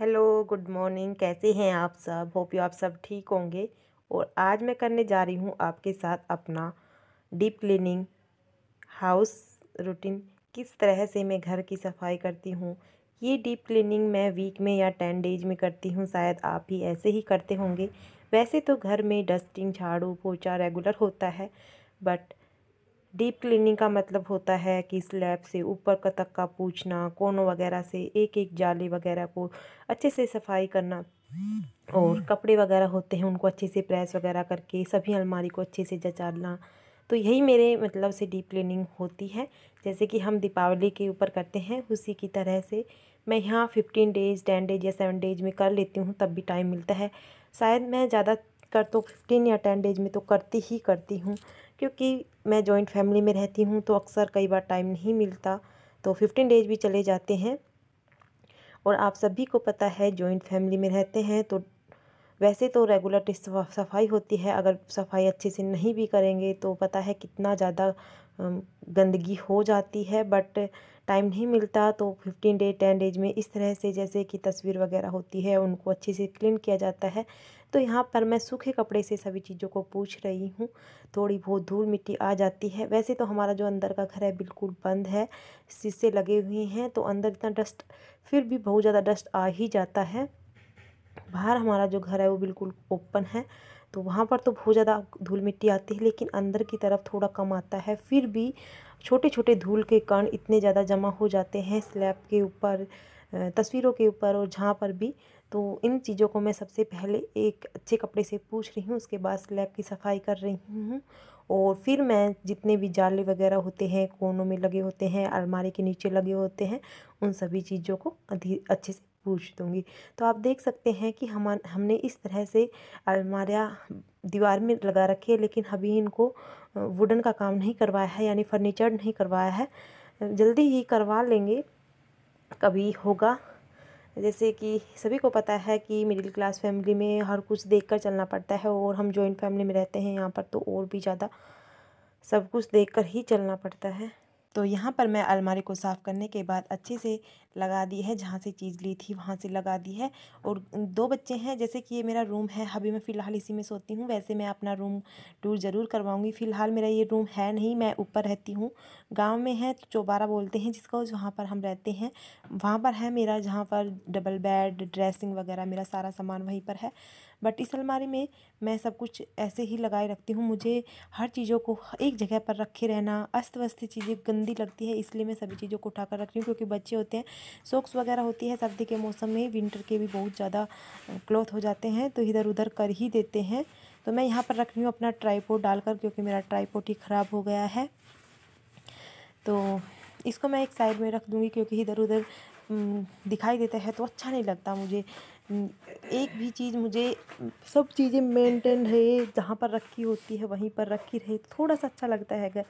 hello good morning कैसे हैं आप सब होप यू आप सब ठीक होंगे और आज मैं करने जा रही हूँ आपके साथ अपना डीप क्लीनिंग हाउस रूटीन किस तरह से मैं घर की सफाई करती हूँ ये डीप क्लीनिंग मैं वीक में या टेन डेज में करती हूँ शायद आप भी ऐसे ही करते होंगे वैसे तो घर में डस्टिंग झाड़ू पोछा रेगुलर होता है बट डीप क्लीनिंग का मतलब होता है कि स्लैब से ऊपर का तक का पूछना कोनों वगैरह से एक एक जाली वगैरह को अच्छे से सफाई करना और कपड़े वगैरह होते हैं उनको अच्छे से प्रेस वगैरह करके सभी अलमारी को अच्छे से जचालना तो यही मेरे मतलब से डीप क्लीनिंग होती है जैसे कि हम दीपावली के ऊपर करते हैं उसी की तरह से मैं यहाँ फिफ्टीन डेज टेन डेज या सेवन डेज में कर लेती हूँ तब भी टाइम मिलता है शायद मैं ज़्यादा कर तो फिफ्टीन या टेन डेज में तो करती ही करती हूँ क्योंकि मैं जॉइंट फैमिली में रहती हूँ तो अक्सर कई बार टाइम नहीं मिलता तो फिफ्टीन डेज भी चले जाते हैं और आप सभी को पता है जॉइंट फैमिली में रहते हैं तो वैसे तो रेगुलर सफाई होती है अगर सफाई अच्छे से नहीं भी करेंगे तो पता है कितना ज़्यादा गंदगी हो जाती है बट टाइम नहीं मिलता तो फिफ्टीन डे टेन डेज में इस तरह से जैसे कि तस्वीर वगैरह होती है उनको अच्छे से क्लीन किया जाता है तो यहाँ पर मैं सूखे कपड़े से सभी चीज़ों को पूछ रही हूँ थोड़ी बहुत धूल मिट्टी आ जाती है वैसे तो हमारा जो अंदर का घर है बिल्कुल बंद है शीशे लगे हुए हैं तो अंदर इतना डस्ट फिर भी बहुत ज़्यादा डस्ट आ ही जाता है बाहर हमारा जो घर है वो बिल्कुल ओपन है तो वहाँ पर तो बहुत ज़्यादा धूल मिट्टी आती है लेकिन अंदर की तरफ थोड़ा कम आता है फिर भी छोटे छोटे धूल के कण इतने ज़्यादा जमा हो जाते हैं स्लैब के ऊपर तस्वीरों के ऊपर और जहाँ पर भी तो इन चीज़ों को मैं सबसे पहले एक अच्छे कपड़े से पूछ रही हूँ उसके बाद स्लैब की सफाई कर रही हूँ और फिर मैं जितने भी जाले वगैरह होते हैं कोनों में लगे होते हैं अलमारी के नीचे लगे होते हैं उन सभी चीज़ों को अच्छे से पूछ दूँगी तो आप देख सकते हैं कि हम हमने इस तरह से अलमारियाँ दीवार में लगा रखे लेकिन अभी इनको वुडन का काम नहीं करवाया है यानी फर्नीचर नहीं करवाया है जल्दी ही करवा लेंगे कभी होगा जैसे कि सभी को पता है कि मिडिल क्लास फैमिली में हर कुछ देखकर चलना पड़ता है और हम जॉइंट फैमिली में रहते हैं यहाँ पर तो और भी ज़्यादा सब कुछ देखकर ही चलना पड़ता है तो यहाँ पर मैं अलमारी को साफ़ करने के बाद अच्छे से लगा दी है जहाँ से चीज़ ली थी वहाँ से लगा दी है और दो बच्चे हैं जैसे कि ये मेरा रूम है अभी मैं फ़िलहाल इसी में सोती हूँ वैसे मैं अपना रूम टूर ज़रूर करवाऊँगी फ़िलहाल मेरा ये रूम है नहीं मैं ऊपर रहती हूँ गाँव में है तो चौबारा बोलते हैं जिसको जहाँ पर हम रहते हैं वहाँ पर है मेरा जहाँ पर डबल बेड ड्रेसिंग वगैरह मेरा सारा सामान वहीं पर है बट इस अलमारी में मैं सब कुछ ऐसे ही लगाए रखती हूँ मुझे हर चीज़ों को एक जगह पर रखे रहना अस्त व्यस्त चीज़ें गंदी लगती है इसलिए मैं सभी चीज़ों को उठा कर रख रही हूँ क्योंकि बच्चे होते हैं सॉक्स वगैरह होती है सर्दी के मौसम में विंटर के भी बहुत ज़्यादा क्लोथ हो जाते हैं तो इधर उधर कर ही देते हैं तो मैं यहाँ पर रख रही हूँ अपना ट्राईपोर्ट डालकर क्योंकि मेरा ट्राईपोर्ट ही ख़राब हो गया है तो इसको मैं एक साइड में रख दूँगी क्योंकि इधर उधर दिखाई देता है तो अच्छा नहीं लगता मुझे एक भी चीज़ मुझे सब चीज़ें मेंटेन रहे जहाँ पर रखी होती है वहीं पर रखी रहे थोड़ा सा अच्छा लगता है अगर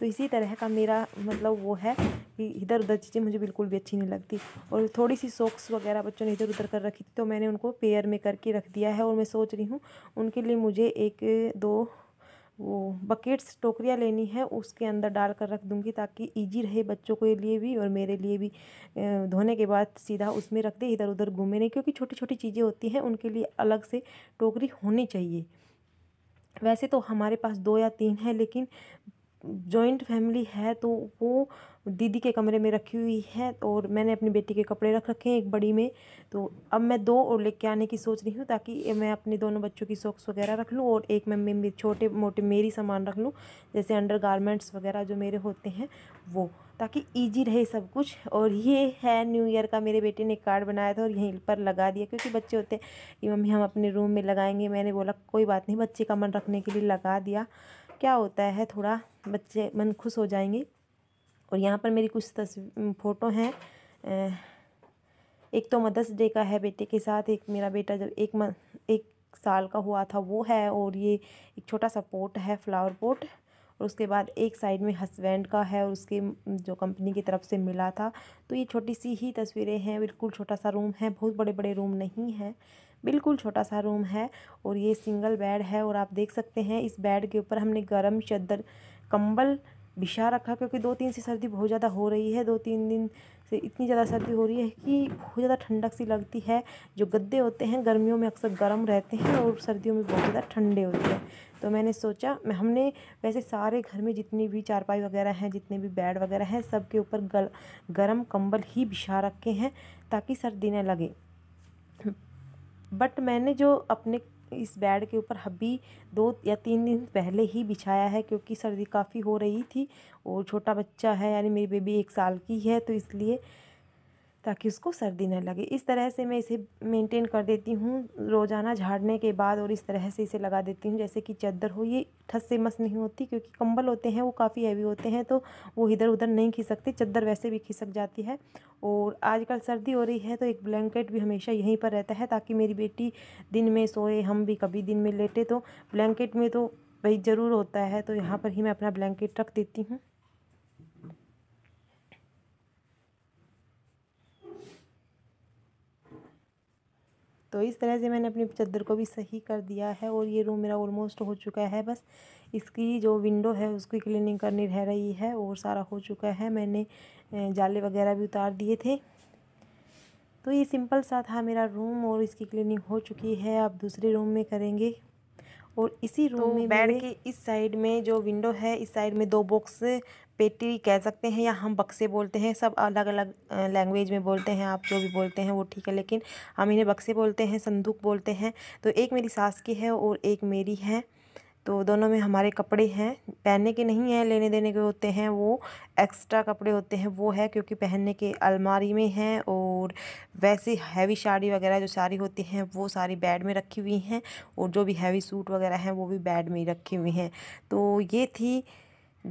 तो इसी तरह का मेरा मतलब वो है कि इधर उधर चीज़ें मुझे बिल्कुल भी अच्छी नहीं लगती और थोड़ी सी सॉक्स वगैरह बच्चों ने इधर उधर कर रखी थी तो मैंने उनको पेयर में करके रख दिया है और मैं सोच रही हूँ उनके लिए मुझे एक दो वो बकेट्स टोकरियाँ लेनी है उसके अंदर डाल कर रख दूँगी ताकि ईजी रहे बच्चों के लिए भी और मेरे लिए भी धोने के बाद सीधा उसमें रख दे इधर उधर घूमे नहीं क्योंकि छोटी छोटी चीज़ें होती हैं उनके लिए अलग से टोकरी होनी चाहिए वैसे तो हमारे पास दो या तीन है लेकिन जॉइंट फैमिली है तो वो दीदी के कमरे में रखी हुई है और मैंने अपनी बेटी के कपड़े रख रखे हैं एक बड़ी में तो अब मैं दो और लेके आने की सोच रही हूँ ताकि मैं अपने दोनों बच्चों की सॉक्स वगैरह रख लूँ और एक मैं छोटे मोटे मेरी सामान रख लूँ जैसे अंडर गारमेंट्स वगैरह जो मेरे होते हैं वो ताकि ईजी रहे सब कुछ और ये है न्यू ईयर का मेरे बेटे ने कार्ड बनाया था और यहीं पर लगा दिया क्योंकि बच्चे होते हैं कि मम्मी हम अपने रूम में लगाएंगे मैंने बोला कोई बात नहीं बच्चे का मन रखने के लिए लगा दिया क्या होता है थोड़ा बच्चे मन खुश हो जाएंगे और यहाँ पर मेरी कुछ तस्वीर फ़ोटो हैं एक तो मदर्स डे का है बेटे के साथ एक मेरा बेटा जब एक म, एक साल का हुआ था वो है और ये एक छोटा सा पोट है फ्लावर पोट और उसके बाद एक साइड में हस्बैंड का है और उसके जो कंपनी की तरफ से मिला था तो ये छोटी सी ही तस्वीरें हैं बिल्कुल छोटा सा रूम है बहुत बड़े बड़े रूम नहीं हैं बिल्कुल छोटा सा रूम है और ये सिंगल बेड है और आप देख सकते हैं इस बेड के ऊपर हमने गर्म चद्दर कंबल बिछा रखा क्योंकि दो तीन से सर्दी बहुत ज़्यादा हो रही है दो तीन दिन से इतनी ज़्यादा सर्दी हो रही है कि बहुत ज़्यादा ठंडक सी लगती है जो गद्दे होते हैं गर्मियों में अक्सर गर्म रहते हैं और सर्दियों में बहुत ज़्यादा ठंडे होते हैं तो मैंने सोचा मैं हमने वैसे सारे घर में जितनी भी चारपाई वगैरह हैं जितने भी बेड वगैरह हैं सब के ऊपर गल गर्म कंबल ही बिछा रखे हैं ताकि सर्दी न लगे बट मैंने जो अपने इस बेड के ऊपर हब्बी दो या तीन दिन पहले ही बिछाया है क्योंकि सर्दी काफ़ी हो रही थी और छोटा बच्चा है यानी मेरी बेबी एक साल की है तो इसलिए ताकि उसको सर्दी न लगे इस तरह से मैं इसे मेंटेन कर देती हूँ रोज़ाना झाड़ने के बाद और इस तरह से इसे लगा देती हूँ जैसे कि चादर हो ये ठस से मस नहीं होती क्योंकि कंबल होते हैं वो काफ़ी हैवी होते हैं तो वो इधर उधर नहीं खिसकते चद्दर वैसे भी खिसक जाती है और आजकल सर्दी हो रही है तो एक ब्लैंकेट भी हमेशा यहीं पर रहता है ताकि मेरी बेटी दिन में सोए हम भी कभी दिन में लेटे तो ब्लैंकेट में तो भाई ज़रूर होता है तो यहाँ पर ही मैं अपना ब्लैंकेट रख देती हूँ तो इस तरह से मैंने अपनी चद्दर को भी सही कर दिया है और ये रूम मेरा ऑलमोस्ट हो चुका है बस इसकी जो विंडो है उसकी क्लीनिंग करनी रह रही है और सारा हो चुका है मैंने जाले वगैरह भी उतार दिए थे तो ये सिंपल सा था मेरा रूम और इसकी क्लीनिंग हो चुकी है आप दूसरे रूम में करेंगे और इसी रूम तो में बेड के इस साइड में जो विंडो है इस साइड में दो बॉक्स पेटी कह सकते हैं या हम बक्से बोलते हैं सब अलग अलग लैंग्वेज में बोलते हैं आप जो भी बोलते हैं वो ठीक है लेकिन हम इन्हें बक्से बोलते हैं संदूक बोलते हैं तो एक मेरी सास की है और एक मेरी है तो दोनों में हमारे कपड़े हैं पहनने के नहीं हैं लेने देने के होते हैं वो एक्स्ट्रा कपड़े होते हैं वो है क्योंकि पहनने के अलमारी में हैं और वैसे हैवी साड़ी वगैरह जो साड़ी होती हैं वो सारी बेड में रखी हुई हैं और जो भी हैवी सूट वगैरह हैं वो भी बेड में रखी हुई हैं तो ये थी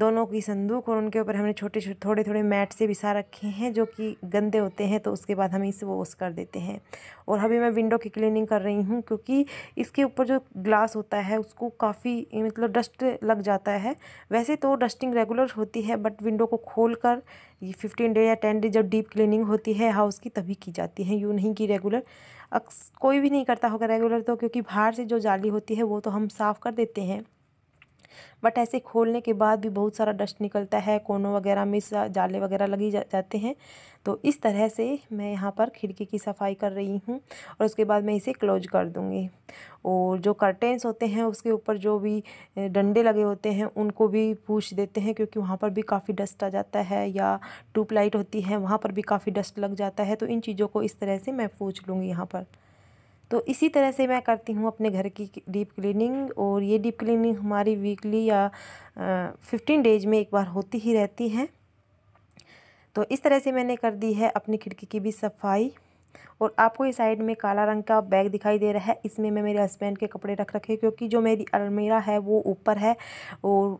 दोनों की संदूक और उनके ऊपर हमने छोटे छोटे थोड़े थोड़े मैट से बिछा रखे हैं जो कि गंदे होते हैं तो उसके बाद हम इसे वॉश कर देते हैं और अभी मैं विंडो की क्लीनिंग कर रही हूँ क्योंकि इसके ऊपर जो ग्लास होता है उसको काफ़ी मतलब डस्ट लग जाता है वैसे तो डस्टिंग रेगुलर होती है बट विंडो को खोल कर ये फिफ्टीन डे या टेन डे जब डीप क्लीनिंग होती है हाउस की तभी की जाती है यूँ नहीं की रेगुलर अक्स कोई भी नहीं करता होगा रेगुलर तो क्योंकि बाहर से जो जाली होती है वो तो हम साफ़ कर देते हैं बट ऐसे खोलने के बाद भी बहुत सारा डस्ट निकलता है कोनों वगैरह में जाले वगैरह लगी जा, जाते हैं तो इस तरह से मैं यहाँ पर खिड़की की सफाई कर रही हूँ और उसके बाद मैं इसे क्लोज कर दूँगी और जो कर्टेंस होते हैं उसके ऊपर जो भी डंडे लगे होते हैं उनको भी पूछ देते हैं क्योंकि वहाँ पर भी काफ़ी डस्ट आ जाता है या ट्यूबलाइट होती है वहाँ पर भी काफ़ी डस्ट लग जाता है तो इन चीज़ों को इस तरह से मैं पूछ लूँगी यहाँ पर तो इसी तरह से मैं करती हूँ अपने घर की डीप क्लीनिंग और ये डीप क्लीनिंग हमारी वीकली या फिफ्टीन डेज में एक बार होती ही रहती है तो इस तरह से मैंने कर दी है अपनी खिड़की की भी सफाई और आपको ये साइड में काला रंग का बैग दिखाई दे रहा है इसमें मैं मेरे हस्बैंड के कपड़े रख रखे क्योंकि जो मेरी अलमीरा है वो ऊपर है और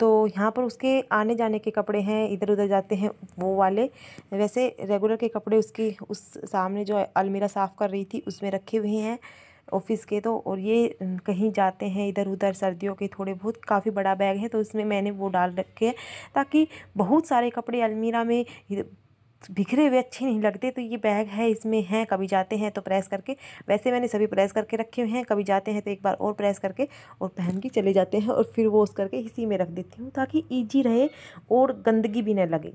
तो यहाँ पर उसके आने जाने के कपड़े हैं इधर उधर जाते हैं वो वाले वैसे रेगुलर के कपड़े उसकी उस सामने जो अलमीरा साफ़ कर रही थी उसमें रखे हुए हैं ऑफिस के तो और ये कहीं जाते हैं इधर उधर सर्दियों के थोड़े बहुत काफ़ी बड़ा बैग है तो उसमें मैंने वो डाल रखे हैं ताकि बहुत सारे कपड़े अलमीरा में बिखरे हुए अच्छे नहीं लगते तो ये बैग है इसमें हैं कभी जाते हैं तो प्रेस करके वैसे मैंने सभी प्रेस करके रखे हुए हैं कभी जाते हैं तो एक बार और प्रेस करके और पहन के चले जाते हैं और फिर वो उस करके इसी में रख देती हूँ ताकि ईजी रहे और गंदगी भी न लगे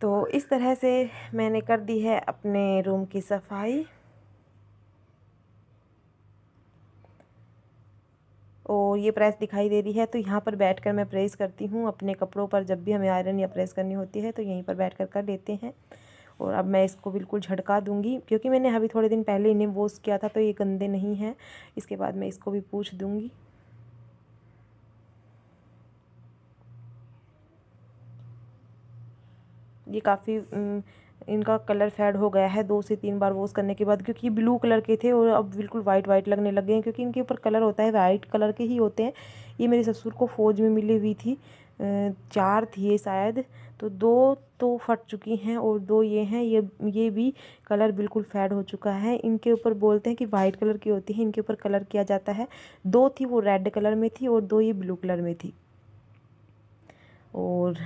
तो इस तरह से मैंने कर दी है अपने रूम की सफाई और ये प्रेस दिखाई दे रही है तो यहाँ पर बैठ कर मैं प्रेस करती हूँ अपने कपड़ों पर जब भी हमें आयरन या प्रेस करनी होती है तो यहीं पर बैठ कर कर लेते हैं और अब मैं इसको बिल्कुल झटका दूंगी क्योंकि मैंने अभी थोड़े दिन पहले इन्हें वॉश किया था तो ये गंदे नहीं हैं इसके बाद मैं इसको भी पूछ दूँगी ये काफ़ी इनका कलर फेड हो गया है दो से तीन बार वॉश करने के बाद क्योंकि ब्लू कलर के थे और अब बिल्कुल वाइट वाइट लगने लग गए हैं क्योंकि इनके ऊपर कलर होता है वाइट कलर के ही होते हैं ये मेरे ससुर को फौज में मिली हुई थी चार थी शायद तो दो तो फट चुकी हैं और दो ये हैं ये ये भी कलर बिल्कुल फेड हो चुका है इनके ऊपर बोलते हैं कि वाइट कलर की होती है इनके ऊपर कलर किया जाता है दो थी वो रेड कलर में थी और दो ये ब्लू कलर में थी और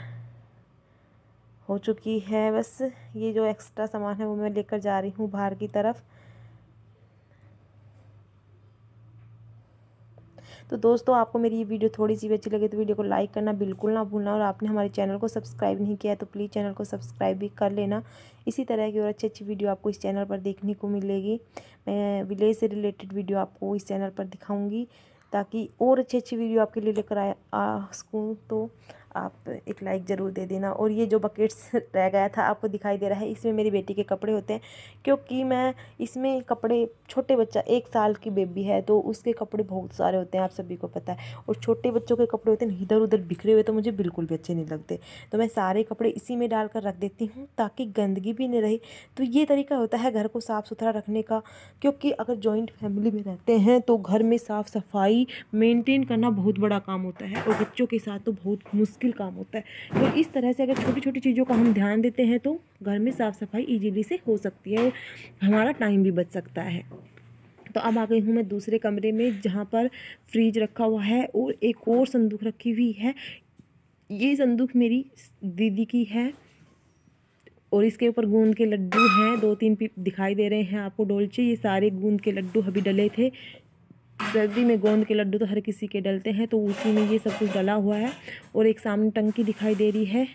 हो चुकी है बस ये जो एक्स्ट्रा सामान है वो मैं लेकर जा रही हूँ बाहर की तरफ तो दोस्तों आपको मेरी ये वीडियो थोड़ी सी भी अच्छी लगे तो वीडियो को लाइक करना बिल्कुल ना भूलना और आपने हमारे चैनल को सब्सक्राइब नहीं किया है तो प्लीज़ चैनल को सब्सक्राइब भी कर लेना इसी तरह की और अच्छी अच्छी वीडियो आपको इस चैनल पर देखने को मिलेगी मैं विलेज से रिलेटेड वीडियो आपको इस चैनल पर दिखाऊँगी ताकि और अच्छी अच्छी वीडियो आपके लिए लेकर आ सकूँ तो आप एक लाइक ज़रूर दे देना और ये जो बकेट्स रह गया था आपको दिखाई दे रहा है इसमें मेरी बेटी के कपड़े होते हैं क्योंकि मैं इसमें कपड़े छोटे बच्चा एक साल की बेबी है तो उसके कपड़े बहुत सारे होते हैं आप सभी को पता है और छोटे बच्चों के कपड़े होते हैं इधर उधर बिखरे हुए तो मुझे बिल्कुल भी अच्छे नहीं लगते तो मैं सारे कपड़े इसी में डाल रख देती हूँ ताकि गंदगी भी नहीं रही तो ये तरीका होता है घर को साफ़ सुथरा रखने का क्योंकि अगर जॉइंट फैमिली में रहते हैं तो घर में साफ़ सफाई मेनटेन करना बहुत बड़ा काम होता है और बच्चों के साथ तो बहुत मुश्किल मुश्किल काम होता है तो इस तरह से अगर छोटी छोटी चीज़ों का हम ध्यान देते हैं तो घर में साफ़ सफाई ईजीली से हो सकती है हमारा टाइम भी बच सकता है तो अब आ गई हूँ मैं दूसरे कमरे में जहाँ पर फ्रिज रखा हुआ है और एक और संदूक रखी हुई है ये संदूक मेरी दीदी की है और इसके ऊपर गूंद के लड्डू हैं दो तीन दिखाई दे रहे हैं आपको डोलचे ये सारे गूंद के लड्डू अभी डले थे सर्दी में गोंद के लड्डू तो हर किसी के डलते हैं तो उसी में ये सब कुछ डला हुआ है और एक सामने टंकी दिखाई दे रही है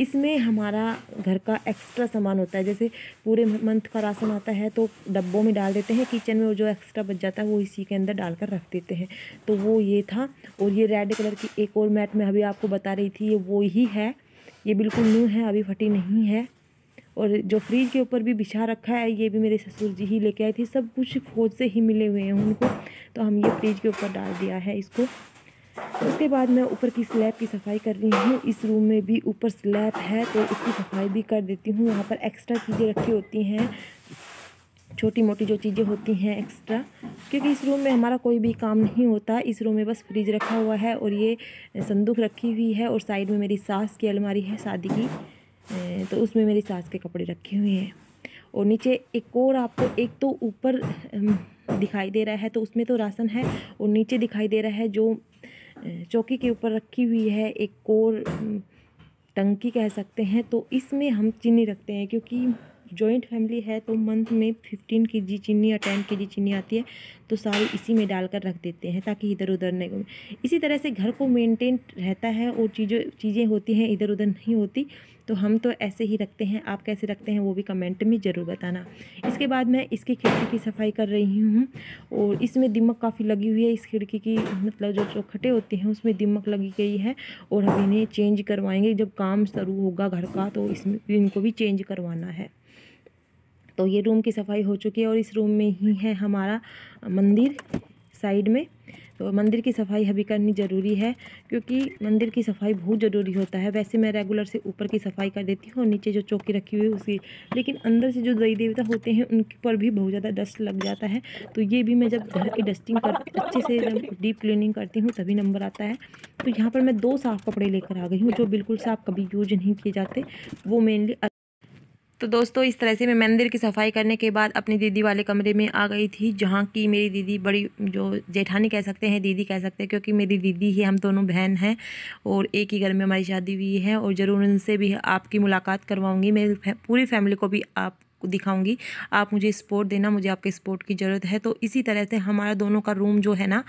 इसमें हमारा घर का एक्स्ट्रा सामान होता है जैसे पूरे मंथ का राशन आता है तो डब्बों में डाल देते हैं किचन में जो एक्स्ट्रा बच जाता है वो इसी के अंदर डाल कर रख देते हैं तो वो ये था और ये रेड कलर की एक और मैट में अभी आपको बता रही थी ये वो ही है ये बिल्कुल न्यू है अभी फटी नहीं है और जो फ्रिज के ऊपर भी बिछा रखा है ये भी मेरे ससुर जी ही लेके आए थे सब कुछ खोज से ही मिले हुए हैं उनको तो हम ये फ्रिज के ऊपर डाल दिया है इसको उसके बाद मैं ऊपर की स्लैब की सफाई कर रही हूँ इस रूम में भी ऊपर स्लैब है तो उसकी सफाई भी कर देती हूँ यहाँ पर एक्स्ट्रा चीज़ें रखी होती हैं छोटी मोटी जो चीज़ें होती हैं एक्स्ट्रा क्योंकि इस रूम में हमारा कोई भी काम नहीं होता इस रूम में बस फ्रिज रखा हुआ है और ये संदूक रखी हुई है और साइड में मेरी सास की अलमारी है शादी की तो उसमें मेरी सास के कपड़े रखे हुए हैं और नीचे एक और आपको एक तो ऊपर दिखाई दे रहा है तो उसमें तो राशन है और नीचे दिखाई दे रहा है जो चौकी के ऊपर रखी हुई है एक और टंकी कह सकते हैं तो इसमें हम चीनी रखते हैं क्योंकि जॉइंट फैमिली है तो मंथ में फिफ्टीन के जी चीनी या टेन के जी चीनी आती है तो सारी इसी में डालकर रख देते हैं ताकि इधर उधर नहीं घूमें इसी तरह से घर को मेंटेन रहता है और चीज़ों चीज़ें होती हैं इधर उधर नहीं होती तो हम तो ऐसे ही रखते हैं आप कैसे रखते हैं वो भी कमेंट में ज़रूर बताना इसके बाद मैं इसकी खिड़की की सफाई कर रही हूँ और इसमें दिमक काफ़ी लगी हुई है इस खिड़की की मतलब जो चौखटे होते हैं उसमें दिमक लगी गई है और हम इन्हें चेंज करवाएंगे जब काम शुरू होगा घर का तो इसमें इनको भी चेंज करवाना है तो ये रूम की सफाई हो चुकी है और इस रूम में ही है हमारा मंदिर साइड में तो मंदिर की सफाई अभी करनी ज़रूरी है क्योंकि मंदिर की सफाई बहुत ज़रूरी होता है वैसे मैं रेगुलर से ऊपर की सफाई कर देती हूँ और नीचे जो चौकी रखी हुई है उसकी लेकिन अंदर से जो दई देवता होते हैं उनके पर भी बहुत ज़्यादा डस्ट लग जाता है तो ये भी मैं जब घर की डस्टिंग कर अच्छे से डीप क्लिनिंग करती हूँ तभी नंबर आता है तो यहाँ पर मैं दो साफ़ कपड़े लेकर आ गई हूँ जो बिल्कुल साफ कभी यूज नहीं किए जाते वो मेनली तो दोस्तों इस तरह से मैं मंदिर की सफाई करने के बाद अपनी दीदी वाले कमरे में आ गई थी जहाँ की मेरी दीदी बड़ी जो जेठानी कह सकते हैं दीदी कह सकते हैं क्योंकि मेरी दीदी ही हम दोनों बहन हैं और एक ही घर में हमारी शादी हुई है और ज़रूर उनसे भी आपकी मुलाकात करवाऊँगी मेरी पूरी फैमिली को भी आप दिखाऊंगी आप मुझे सपोर्ट देना मुझे आपके सपोर्ट की ज़रूरत है तो इसी तरह से हमारा दोनों का रूम जो है ना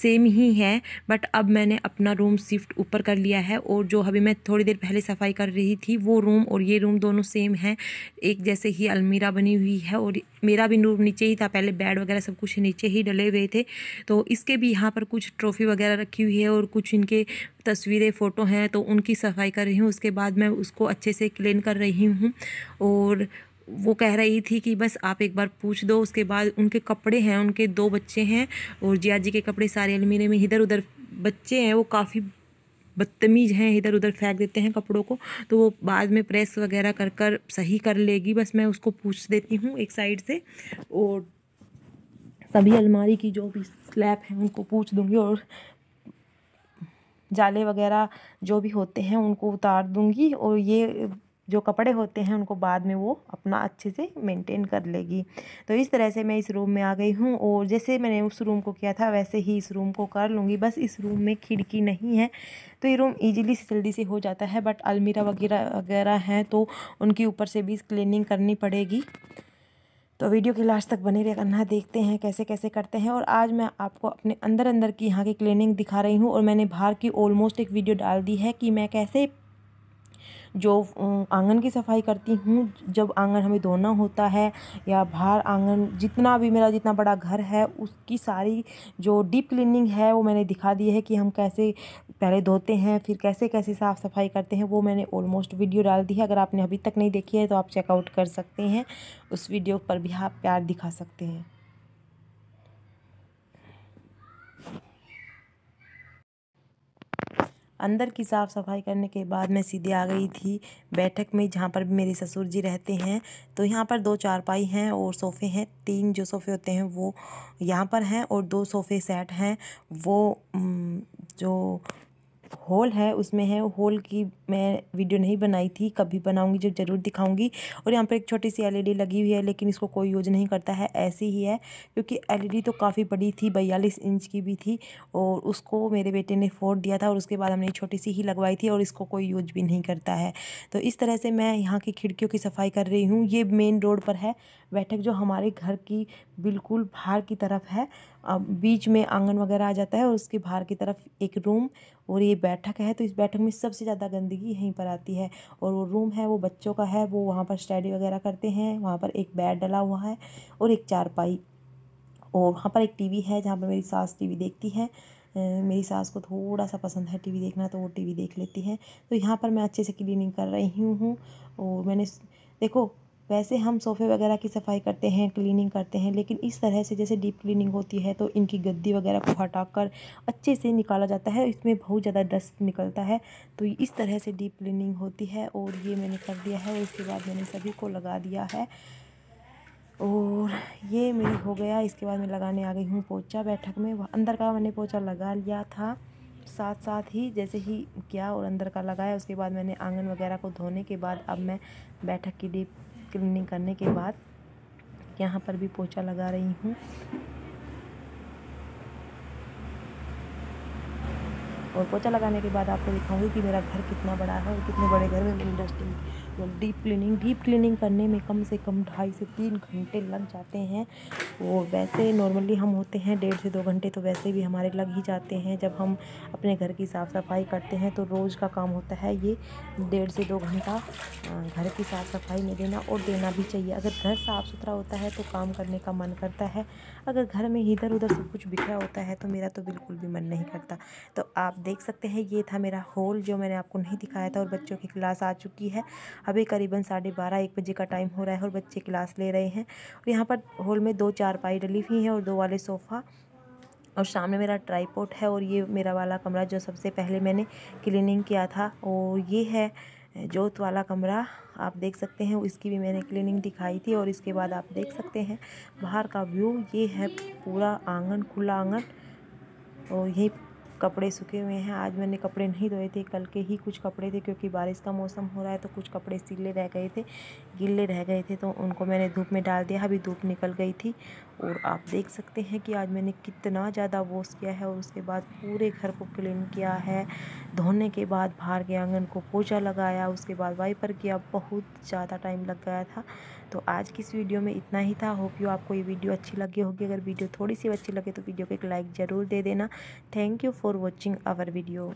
सेम ही है बट अब मैंने अपना रूम शिफ्ट ऊपर कर लिया है और जो अभी मैं थोड़ी देर पहले सफाई कर रही थी वो रूम और ये रूम दोनों सेम है एक जैसे ही अलमीरा बनी हुई है और मेरा भी रूम नीचे ही था पहले बेड वगैरह सब कुछ नीचे ही डले हुए थे तो इसके भी यहाँ पर कुछ ट्रॉफ़ी वगैरह रखी हुई है और कुछ इनके तस्वीरें फ़ोटो हैं तो उनकी सफाई कर रही हूँ उसके बाद मैं उसको अच्छे से क्लीन कर रही हूँ और वो कह रही थी कि बस आप एक बार पूछ दो उसके बाद उनके कपड़े हैं उनके दो बच्चे हैं और जिया जी के कपड़े सारे अलमीरे में इधर उधर बच्चे हैं वो काफ़ी बदतमीज़ हैं इधर उधर फेंक देते हैं कपड़ों को तो वो बाद में प्रेस वगैरह कर कर सही कर लेगी बस मैं उसको पूछ देती हूँ एक साइड से और सभी अलमारी की जो भी स्लैब हैं उनको पूछ दूँगी और जाले वगैरह जो भी होते हैं उनको उतार दूँगी और ये जो कपड़े होते हैं उनको बाद में वो अपना अच्छे से मेंटेन कर लेगी तो इस तरह से मैं इस रूम में आ गई हूँ और जैसे मैंने उस रूम को किया था वैसे ही इस रूम को कर लूँगी बस इस रूम में खिड़की नहीं है तो ये रूम ईजिली से जल्दी से हो जाता है बट अलमीरा वगैरह वगैरह हैं तो उनके ऊपर से भी क्लिनिंग करनी पड़ेगी तो वीडियो के लास्ट तक बने रहना देखते हैं कैसे कैसे करते हैं और आज मैं आपको अपने अंदर अंदर की यहाँ की क्लीनिंग दिखा रही हूँ और मैंने बाहर की ऑलमोस्ट एक वीडियो डाल दी है कि मैं कैसे जो आंगन की सफाई करती हूँ जब आंगन हमें धोना होता है या बाहर आंगन जितना भी मेरा जितना बड़ा घर है उसकी सारी जो डीप क्लीनिंग है वो मैंने दिखा दी है कि हम कैसे पहले धोते हैं फिर कैसे कैसे साफ़ सफाई करते हैं वो मैंने ऑलमोस्ट वीडियो डाल दी है अगर आपने अभी तक नहीं देखी है तो आप चेकआउट कर सकते हैं उस वीडियो पर भी आप प्यार दिखा सकते हैं अंदर की साफ़ सफाई करने के बाद मैं सीधे आ गई थी बैठक में जहाँ पर भी मेरे ससुर जी रहते हैं तो यहाँ पर दो चारपाई हैं और सोफ़े हैं तीन जो सोफ़े होते हैं वो यहाँ पर हैं और दो सोफ़े सेट हैं वो जो हॉल है उसमें है हॉल की मैं वीडियो नहीं बनाई थी कभी बनाऊंगी जो ज़रूर दिखाऊंगी और यहाँ पर एक छोटी सी एलईडी e लगी हुई है लेकिन इसको कोई यूज नहीं करता है ऐसी ही है क्योंकि एलईडी e तो काफ़ी बड़ी थी बयालीस इंच की भी थी और उसको मेरे बेटे ने फोड़ दिया था और उसके बाद हमने छोटी सी ही लगवाई थी और इसको कोई यूज भी नहीं करता है तो इस तरह से मैं यहाँ की खिड़कियों की सफाई कर रही हूँ ये मेन रोड पर है बैठक जो हमारे घर की बिल्कुल बाहर की तरफ है बीच में आंगन वगैरह आ जाता है और उसके बाहर की तरफ एक रूम और ये बैठक है तो इस बैठक में सबसे ज़्यादा गंदगी यहीं पर आती है और वो रूम है वो बच्चों का है वो वहाँ पर स्टडी वगैरह करते हैं वहाँ पर एक बेड डला हुआ है और एक चारपाई और वहाँ पर एक टीवी है जहाँ पर मेरी सास टीवी देखती है मेरी सास को थोड़ा सा पसंद है टीवी देखना तो वो टीवी देख लेती है तो यहाँ पर मैं अच्छे से क्लीनिंग कर रही हूँ और मैंने देखो वैसे हम सोफ़े वगैरह की सफ़ाई करते हैं क्लीनिंग करते हैं लेकिन इस तरह से जैसे डीप क्लीनिंग होती है तो इनकी गद्दी वगैरह को हटाकर अच्छे से निकाला जाता है इसमें बहुत ज़्यादा डस्ट निकलता है तो इस तरह से डीप क्लीनिंग होती है और ये मैंने कर दिया है और इसके बाद मैंने सभी को लगा दिया है और ये मेरी हो गया इसके बाद मैं लगाने आ गई हूँ पोचा बैठक में अंदर का मैंने पोचा लगा लिया था साथ साथ ही जैसे ही किया और अंदर का लगाया उसके बाद मैंने आंगन वगैरह को धोने के बाद अब मैं बैठक की डीप क्लीनिंग करने के बाद यहाँ पर भी पोछा लगा रही हूँ और पोचा लगाने के बाद आपको दिखाऊंगी कि मेरा घर कितना बड़ा है और कितने बड़े घर में मेरी dusting deep cleaning deep cleaning करने में कम से कम ढाई से तीन घंटे लग जाते हैं वो वैसे नॉर्मली हम होते हैं डेढ़ से दो घंटे तो वैसे भी हमारे लग ही जाते हैं जब हम अपने घर की साफ़ सफाई करते हैं तो रोज़ का काम होता है ये डेढ़ से दो घंटा घर की साफ़ सफाई में देना और देना भी चाहिए अगर घर साफ़ सुथरा होता है तो काम करने का मन करता है अगर घर में इधर उधर सब कुछ बिखरा होता है तो मेरा तो बिल्कुल भी मन नहीं करता तो आप देख सकते हैं ये था मेरा हॉल जो मैंने आपको नहीं दिखाया था और बच्चों की क्लास आ चुकी है अभी करीबन साढ़े बारह एक बजे का टाइम हो रहा है और बच्चे क्लास ले रहे हैं और यहाँ पर हॉल में दो चार पाई डली हुई हैं और दो वाले सोफ़ा और सामने मेरा ट्राईपोर्ट है और ये मेरा वाला कमरा जो सबसे पहले मैंने क्लिनिंग किया था और ये है जोत वाला कमरा आप देख सकते हैं इसकी भी मैंने क्लीनिंग दिखाई थी और इसके बाद आप देख सकते हैं बाहर का व्यू ये है पूरा आंगन खुला आंगन और यही कपड़े सूखे हुए हैं आज मैंने कपड़े नहीं धोए थे कल के ही कुछ कपड़े थे क्योंकि बारिश का मौसम हो रहा है तो कुछ कपड़े सिले रह गए थे गिले रह गए थे तो उनको मैंने धूप में डाल दिया अभी धूप निकल गई थी और आप देख सकते हैं कि आज मैंने कितना ज़्यादा वॉश किया है और उसके बाद पूरे घर को क्लीन किया है धोने के बाद बाहर के आंगन को पोछा लगाया उसके बाद वाइपर किया बहुत ज़्यादा टाइम लग गया था तो आज की इस वीडियो में इतना ही था होप यू आपको ये वीडियो अच्छी लगी होगी अगर वीडियो थोड़ी सी अच्छी लगे तो वीडियो को एक लाइक ज़रूर दे देना thank you for watching our video